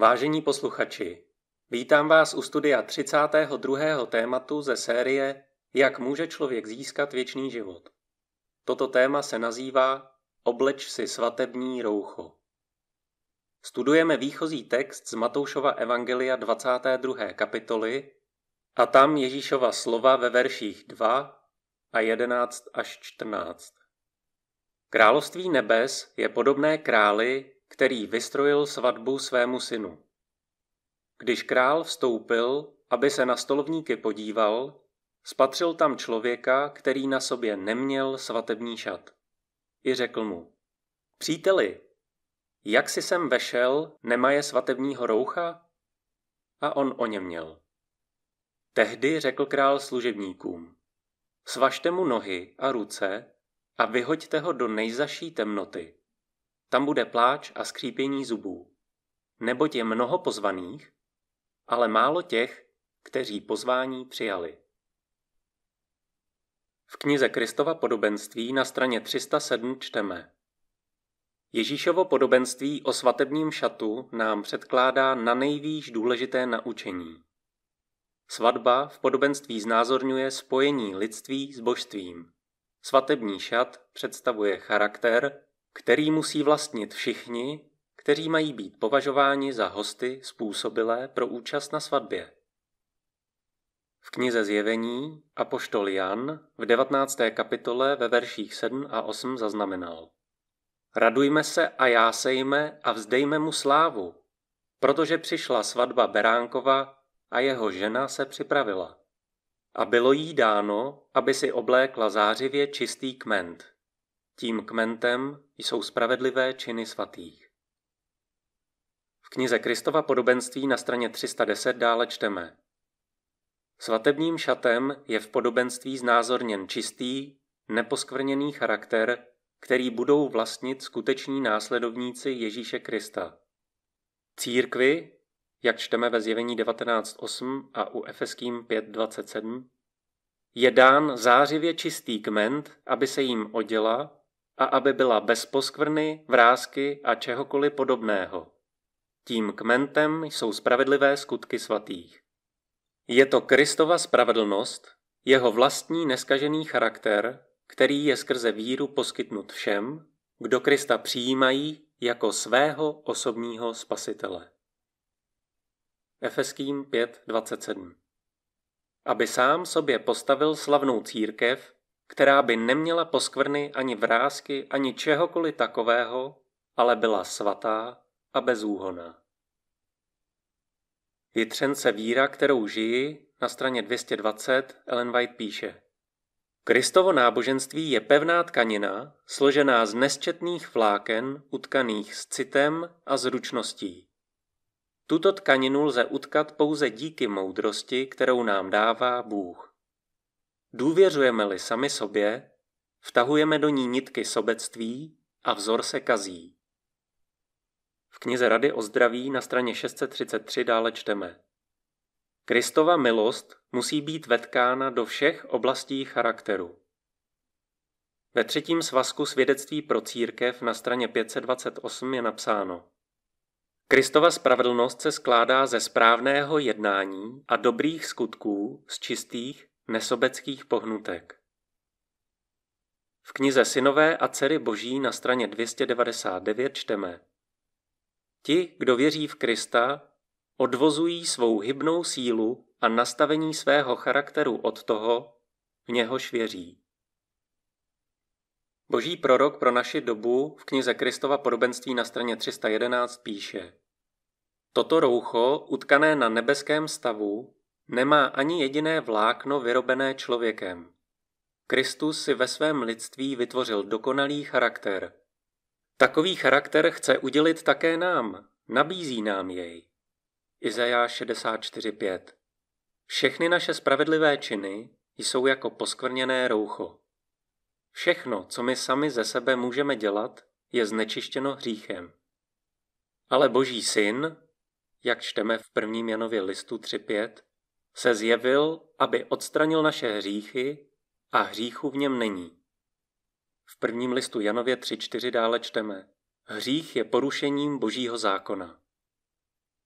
Vážení posluchači, vítám vás u studia 32. tématu ze série Jak může člověk získat věčný život. Toto téma se nazývá Obleč si svatební roucho. Studujeme výchozí text z Matoušova Evangelia 22. kapitoly a tam Ježíšova slova ve verších 2 a 11 až 14. Království nebes je podobné králi, který vystrojil svatbu svému synu. Když král vstoupil, aby se na stolovníky podíval, spatřil tam člověka, který na sobě neměl svatební šat. I řekl mu, příteli, jak si sem vešel, nemaje svatebního roucha? A on o něm měl. Tehdy řekl král služebníkům, svažte mu nohy a ruce a vyhoďte ho do nejzaší temnoty. Tam bude pláč a skřípění zubů. Neboť je mnoho pozvaných, ale málo těch, kteří pozvání přijali. V knize Kristova podobenství na straně 307 čteme Ježíšovo podobenství o svatebním šatu nám předkládá na nejvýš důležité naučení. Svatba v podobenství znázorňuje spojení lidství s božstvím. Svatební šat představuje charakter, který musí vlastnit všichni, kteří mají být považováni za hosty způsobilé pro účast na svatbě. V knize Zjevení Apoštol Jan v 19. kapitole ve verších 7 a 8 zaznamenal Radujme se a jásejme a vzdejme mu slávu, protože přišla svatba Beránkova a jeho žena se připravila. A bylo jí dáno, aby si oblékla zářivě čistý kment. Tím kmentem jsou spravedlivé činy svatých. V knize Kristova podobenství na straně 310 dále čteme. Svatebním šatem je v podobenství znázorněn čistý, neposkvrněný charakter, který budou vlastnit skuteční následovníci Ježíše Krista. Církvi, jak čteme ve zjevení 19.8 a u Efeským 5.27, je dán zářivě čistý kment, aby se jim oděla a aby byla bez poskvrny, vrázky a čehokoliv podobného. Tím kmentem jsou spravedlivé skutky svatých. Je to Kristova spravedlnost, jeho vlastní neskažený charakter, který je skrze víru poskytnut všem, kdo Krista přijímají jako svého osobního spasitele. Efeským 5.27 Aby sám sobě postavil slavnou církev, která by neměla poskvrny ani vrázky, ani čehokoliv takového, ale byla svatá a bezúhoná. Vytřence víra, kterou žijí, na straně 220 Ellen White píše Kristovo náboženství je pevná tkanina, složená z nesčetných vláken utkaných s citem a zručností. Tuto tkaninu lze utkat pouze díky moudrosti, kterou nám dává Bůh. Důvěřujeme-li sami sobě, vtahujeme do ní nitky sobectví a vzor se kazí. V knize Rady o zdraví na straně 633 dále čteme. Kristova milost musí být vetkána do všech oblastí charakteru. Ve třetím svazku svědectví pro církev na straně 528 je napsáno. Kristova spravedlnost se skládá ze správného jednání a dobrých skutků z čistých nesobeckých pohnutek. V knize Synové a dcery boží na straně 299 čteme Ti, kdo věří v Krista, odvozují svou hybnou sílu a nastavení svého charakteru od toho, v něhož věří. Boží prorok pro naši dobu v knize Kristova podobenství na straně 311 píše Toto roucho, utkané na nebeském stavu, nemá ani jediné vlákno vyrobené člověkem. Kristus si ve svém lidství vytvořil dokonalý charakter. Takový charakter chce udělit také nám, nabízí nám jej. Izajáš 64.5 Všechny naše spravedlivé činy jsou jako poskvrněné roucho. Všechno, co my sami ze sebe můžeme dělat, je znečištěno hříchem. Ale Boží syn, jak čteme v prvním Janově listu 3.5, se zjevil, aby odstranil naše hříchy a hříchu v něm není. V prvním listu Janově 3.4 dále čteme. Hřích je porušením božího zákona.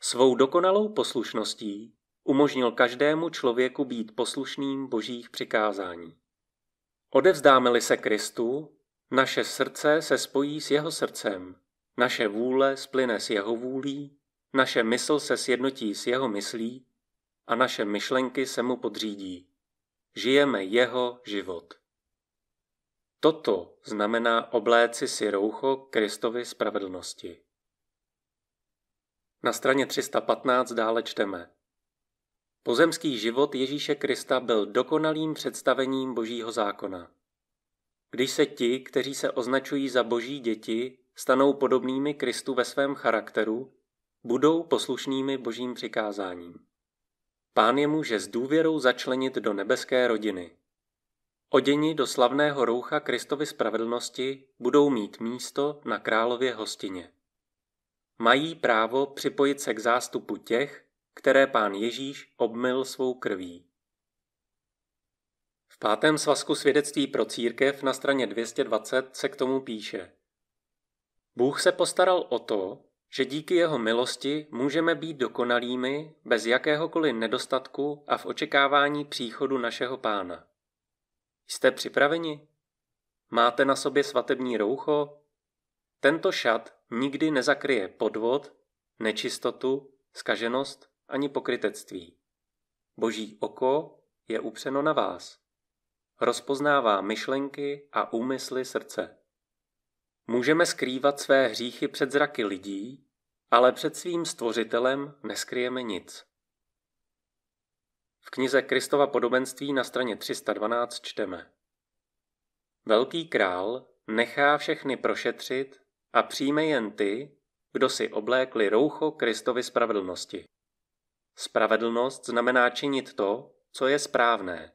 Svou dokonalou poslušností umožnil každému člověku být poslušným božích přikázání. Odevzdáme-li se Kristu, naše srdce se spojí s jeho srdcem, naše vůle splyne s jeho vůlí, naše mysl se sjednotí s jeho myslí a naše myšlenky se mu podřídí. Žijeme jeho život. Toto znamená obléci si roucho Kristovi spravedlnosti. Na straně 315 dále čteme. Pozemský život Ježíše Krista byl dokonalým představením Božího zákona. Když se ti, kteří se označují za Boží děti, stanou podobnými Kristu ve svém charakteru, budou poslušnými Božím přikázáním. Pán je může s důvěrou začlenit do nebeské rodiny. Oděni do slavného roucha Kristovy spravedlnosti budou mít místo na králově hostině. Mají právo připojit se k zástupu těch, které pán Ježíš obmyl svou krví. V pátém svazku svědectví pro církev na straně 220 se k tomu píše. Bůh se postaral o to, že díky jeho milosti můžeme být dokonalými bez jakéhokoliv nedostatku a v očekávání příchodu našeho pána. Jste připraveni? Máte na sobě svatební roucho? Tento šat nikdy nezakryje podvod, nečistotu, skaženost ani pokrytectví. Boží oko je upřeno na vás. Rozpoznává myšlenky a úmysly srdce. Můžeme skrývat své hříchy před zraky lidí, ale před svým stvořitelem neskryjeme nic. V knize Kristova podobenství na straně 312 čteme. Velký král nechá všechny prošetřit a přijme jen ty, kdo si oblékli roucho Kristovy spravedlnosti. Spravedlnost znamená činit to, co je správné.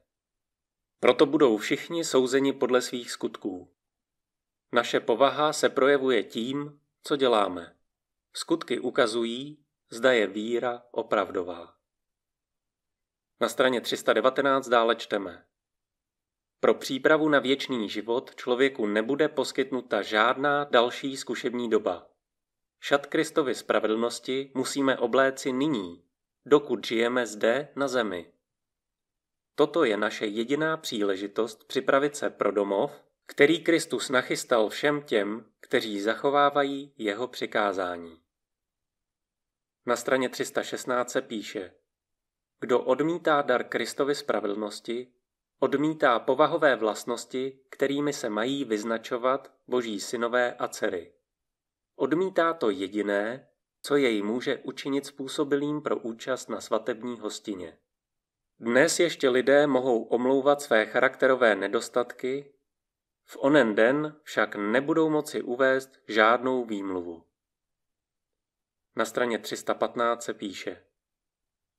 Proto budou všichni souzeni podle svých skutků. Naše povaha se projevuje tím, co děláme. Skutky ukazují, zda je víra opravdová. Na straně 319 dále čteme. Pro přípravu na věčný život člověku nebude poskytnuta žádná další zkušební doba. Šat Kristovy spravedlnosti musíme obléci nyní, dokud žijeme zde na zemi. Toto je naše jediná příležitost připravit se pro domov, který Kristus nachystal všem těm, kteří zachovávají jeho přikázání. Na straně 316 se píše Kdo odmítá dar Kristovy spravedlnosti, odmítá povahové vlastnosti, kterými se mají vyznačovat boží synové a dcery. Odmítá to jediné, co jej může učinit způsobilým pro účast na svatební hostině. Dnes ještě lidé mohou omlouvat své charakterové nedostatky v onen den však nebudou moci uvést žádnou výmluvu. Na straně 315 se píše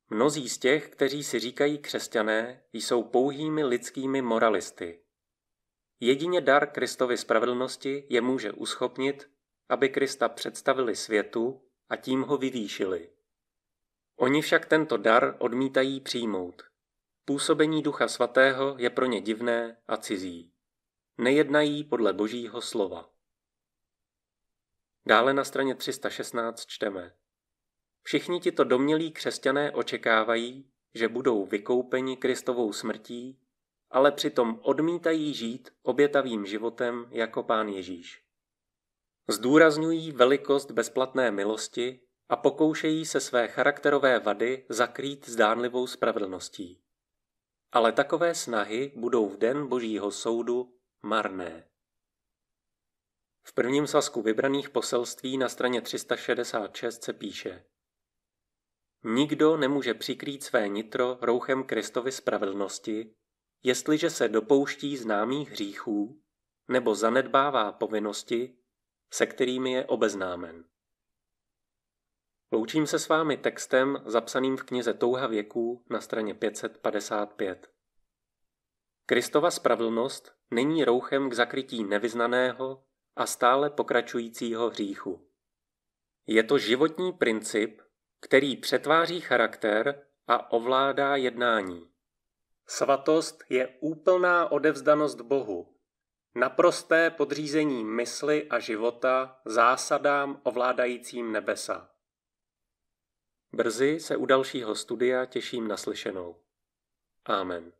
Mnozí z těch, kteří si říkají křesťané, jsou pouhými lidskými moralisty. Jedině dar Kristovy spravedlnosti je může uschopnit, aby Krista představili světu a tím ho vyvýšili. Oni však tento dar odmítají přijmout. Působení Ducha Svatého je pro ně divné a cizí nejednají podle božího slova. Dále na straně 316 čteme. Všichni tito domělí křesťané očekávají, že budou vykoupeni Kristovou smrtí, ale přitom odmítají žít obětavým životem jako pán Ježíš. Zdůrazňují velikost bezplatné milosti a pokoušejí se své charakterové vady zakrýt zdánlivou spravedlností. Ale takové snahy budou v den Božího soudu marné. V prvním sasku vybraných poselství na straně 366 se píše Nikdo nemůže přikrýt své nitro rouchem Kristovy spravedlnosti, jestliže se dopouští známých hříchů nebo zanedbává povinnosti, se kterými je obeznámen. Loučím se s vámi textem zapsaným v knize Touha věků na straně 555. Kristova spravedlnost není rouchem k zakrytí nevyznaného a stále pokračujícího hříchu. Je to životní princip, který přetváří charakter a ovládá jednání. Svatost je úplná odevzdanost Bohu, naprosté podřízení mysli a života zásadám ovládajícím nebesa. Brzy se u dalšího studia těším naslyšenou. Amen.